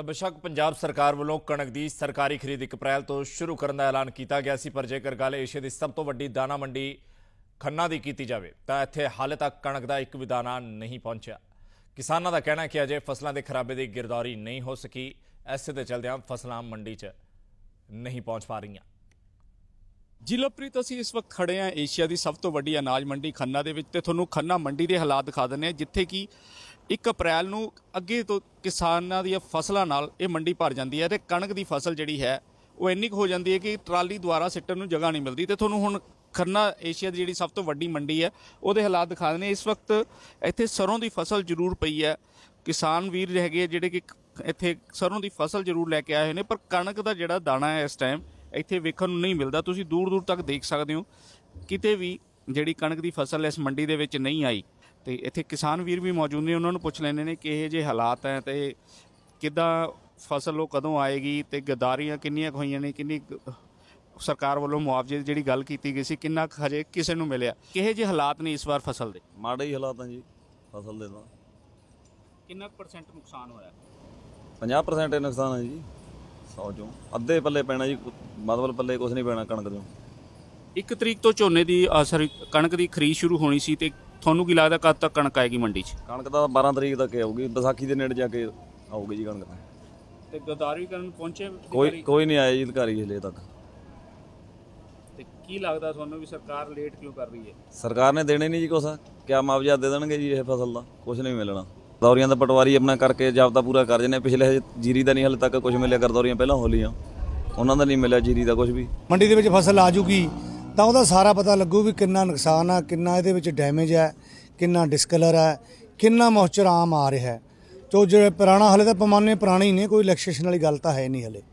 ਤਾਂ ਬੇਸ਼ੱਕ ਪੰਜਾਬ ਸਰਕਾਰ ਵੱਲੋਂ ਕਣਕ ਦੀ ਸਰਕਾਰੀ ਖਰੀਦ 1 ਅਪ੍ਰੈਲ ਤੋਂ ਸ਼ੁਰੂ ਕਰਨ ਦਾ ਐਲਾਨ ਕੀਤਾ ਗਿਆ ਸੀ ਪਰ ਜੇਕਰ ਗੱਲ ਏਸ਼ੀਆ ਦੀ ਸਭ ਤੋਂ ਵੱਡੀ ਦਾਣਾ ਮੰਡੀ ਖੰਨਾ ਦੀ ਕੀਤੀ ਜਾਵੇ ਤਾਂ ਇੱਥੇ ਹਾਲੇ ਤੱਕ ਕਣਕ ਦਾ ਇੱਕ ਵੀ ਦਾਣਾ ਨਹੀਂ ਪਹੁੰਚਿਆ ਕਿਸਾਨਾਂ ਦਾ ਕਹਿਣਾ ਹੈ ਕਿ ਅਜੇ ਫਸਲਾਂ ਦੇ ਖਰਾਬੇ ਦੀ ਗਿਰਦੌਰੀ ਨਹੀਂ ਹੋ ਸਕੀ ਐਸੇ ਦੇ ਚਲਦਿਆਂ ਫਸਲਾਂ ਮੰਡੀ 'ਚ ਨਹੀਂ ਪਹੁੰਚ ਪਾ ਰਹੀਆਂ ਜਿਲੋਪ੍ਰੀਤ ਅਸੀਂ ਇਸ ਵਕਤ ਖੜੇ ਆਂ ਏਸ਼ੀਆ ਦੀ ਸਭ ਤੋਂ ਵੱਡੀ ਅਨਾਜ ਮੰਡੀ ਖੰਨਾ ਦੇ ਵਿੱਚ ਤੇ ਤੁਹਾਨੂੰ ਖੰਨਾ ਮੰਡੀ ਦੇ ਹਾਲਾਤ ਦਿਖਾ ਦਿੰਨੇ ਆ ਜਿੱਥੇ ਕਿ 1 ਅਪ੍ਰੈਲ ਨੂੰ ਅੱਗੇ ਤੋਂ ਕਿਸਾਨਾਂ ਦੀਆਂ ਫਸਲਾਂ ਨਾਲ ਇਹ ਮੰਡੀ ਭਰ ਜਾਂਦੀ ਹੈ ਤੇ ਕਣਕ ਦੀ ਫਸਲ ਜਿਹੜੀ ਹੈ ਉਹ ਇੰਨੀ ਹੋ ਜਾਂਦੀ ਹੈ ਕਿ ਟਰਾਲੀ ਦੁਆਰਾ ਸਿੱਟਣ ਨੂੰ ਜਗ੍ਹਾ ਨਹੀਂ ਮਿਲਦੀ ਤੇ ਤੁਹਾਨੂੰ ਹੁਣ ਖੰਨਾ ਏਸ਼ੀਆ ਦੀ ਜਿਹੜੀ ਸਭ ਤੋਂ ਵੱਡੀ ਮੰਡੀ ਹੈ ਉਹਦੇ ਹਾਲਾਤ ਦਿਖਾ ਦਿੰਦੇ ਇਸ ਵਕਤ ਇੱਥੇ ਸਰੋਂ ਦੀ ਫਸਲ ਜ਼ਰੂਰ ਪਈ ਹੈ ਕਿਸਾਨ ਵੀਰ ਰਹਿ ਗਏ ਜਿਹੜੇ ਕਿ ਇੱਥੇ ਸਰੋਂ ਦੀ ਫਸਲ ਜ਼ਰੂਰ ਲੈ ਕੇ ਆਏ ਹੋਏ ਨੇ ਪਰ ਕਣਕ ਦਾ ਜਿਹੜਾ ਦਾਣਾ ਹੈ ਇਸ ਟਾਈਮ ਇੱਥੇ ਵੇਖਣ ਨੂੰ ਨਹੀਂ ਮਿਲਦਾ ਤੁਸੀਂ ਦੂਰ ਦੂਰ ਤੱਕ ਦੇਖ ਸਕਦੇ ਹੋ ਕਿਤੇ ਵੀ ਜਿਹੜੀ ਕਣਕ ਦੀ ਫਸਲ ਇਸ ਮੰਡੀ ਦੇ ਵਿੱਚ ਨਹੀਂ ਆਈ ਤੇ ਇੱਥੇ ਕਿਸਾਨ ਵੀਰ ਵੀ ਮੌਜੂਦ ਨੇ ਉਹਨਾਂ ਨੂੰ ਪੁੱਛ ਲੈਣੇ ਨੇ ਕਿ ਇਹ ਜੇ ਹਾਲਾਤ ਹੈ ਤੇ ਕਿਦਾਂ ਫਸਲ ਉਹ ਕਦੋਂ ਆਏਗੀ ਤੇ ਗਦਾਰੀਆਂ ਕਿੰਨੀਆਂ ਖੋਈਆਂ ਨੇ ਕਿੰਨੀ ਸਰਕਾਰ ਵੱਲੋਂ ਮੁਆਵਜ਼ੇ ਦੀ ਜਿਹੜੀ ਗੱਲ ਕੀਤੀ ਗਈ ਸੀ ਕਿੰਨਾ ਹਜੇ ਕਿਸੇ ਨੂੰ ਮਿਲਿਆ ਕਿਹੇ ਜੇ ਹਾਲਾਤ ਨੇ ਇਸ ਵਾਰ ਫਸਲ ਦੇ ਮਾੜੇ ਹੀ ਹਾਲਾਤ ਹਨ ਜੀ ਫਸਲ ਦੇ ਤਾਂ ਕਿੰਨਾ ਪਰਸੈਂਟ ਨੁਕਸਾਨ ਹੋਇਆ 50% ਨੁਕਸਾਨ ਹੈ ਜੀ 100 ਚੋਂ ਅੱਧੇ ਪੱਲੇ ਪੈਣਾ ਜੀ ਮਤਲਬ ਪੱਲੇ ਕੁਝ ਨਹੀਂ ਪੈਣਾ ਕਣਕ ਦੇ ਇੱਕ ਤਰੀਕ ਤੋਂ ਝੋਨੇ ਦੀ ਅਸਰ ਕਣਕ ਦੀ ਖਰੀਦ ਸ਼ੁਰੂ ਹੋਣੀ ਸੀ ਤੇ ਤੁਹਾਨੂੰ ਕੀ ਲੱਗਦਾ ਕਦ ਤੱਕ ਕਣਕ ਆਏਗੀ ਮੰਡੀ 'ਚ ਕਣਕ ਦਾ 12 ਤਰੀਕ ਤੱਕ ਆਊਗੀ ਵਿਸਾਖੀ ਦੇ ਨੇੜੇ ਜਾ ਕੇ ਆਊਗੀ ਜੀ ਕਣਕ ਤੇ ਗਦਾਰੀ ਕਰਨ ਪਹੁੰਚੇ ਕੋਈ ਕੋਈ ਨਹੀਂ ਆਇਆ ਜੀ ਅਧਿਕਾਰੀ ਹਲੇ ਤੱਕ ਤੇ ਕੀ ਲੱਗਦਾ ਤੁਹਾਨੂੰ ਵੀ ਸਰਕਾਰ ਲੇਟ ਕਿਉਂ ਕਰ ਰਹੀ ਹੈ ਸਰਕਾਰ ਨੇ ਦੇਣੇ ਨਹੀਂ ਜੀ ਕੁਛ ਕਿਆ ਮਾਵਜਾ ਦੇ ਦੇਣਗੇ ਜੀ ਇਹ ਫਸਲ ਦਾ ਕੁਛ ਨਹੀਂ ਮਿਲਣਾ ਦੌਰੀਆਂ ਦਾ ਪਟਵਾਰੀ ਆਪਣਾ ਕਰਕੇ ਜਾਬਦਾ ਪੂਰਾ ਕਰ ਜਨੇ ਪਿਛਲੇ ਜੀਰੀ ਦਾ ਨਹੀਂ ਹਲੇ ਤੱਕ ਕੁਝ ਮਿਲਿਆ ਕਰ ਦੌਰੀਆਂ ਪਹਿਲਾਂ ਹੋਲੀਆਂ ਉਹਨਾਂ ਦਾ ਨਹੀਂ ਮਿਲਿਆ ਜੀਰੀ ਦਾ ਕੁਝ ਵੀ ਮੰਡੀ ਦੇ ਵਿੱਚ ਫਸਲ ਆ ਜੂਗੀ ਤਾਂ ਉਹਦਾ ਸਾਰਾ ਪਤਾ ਲੱਗੂ ਵੀ ਕਿੰਨਾ ਨੁਕਸਾਨ ਆ ਕਿੰਨਾ ਇਹਦੇ ਵਿੱਚ ਡੈਮੇਜ ਆ ਕਿੰਨਾ ਡਿਸਕਲਰ ਆ ਕਿੰਨਾ ਮੋਚਰਾਮ ਆਮ ਆ ਰਿਹਾ ਤੋ ਜਿਹੜੇ ਪੁਰਾਣਾ ਹਲੇ ਤਾਂ ਪਮਾਨੇ ਪੁਰਾਣੇ ਹੀ ਨੇ ਕੋਈ ਲੈਕਸੇਸ਼ਨ ਵਾਲੀ ਗੱਲ ਤਾਂ ਹੈ ਨਹੀਂ ਹਲੇ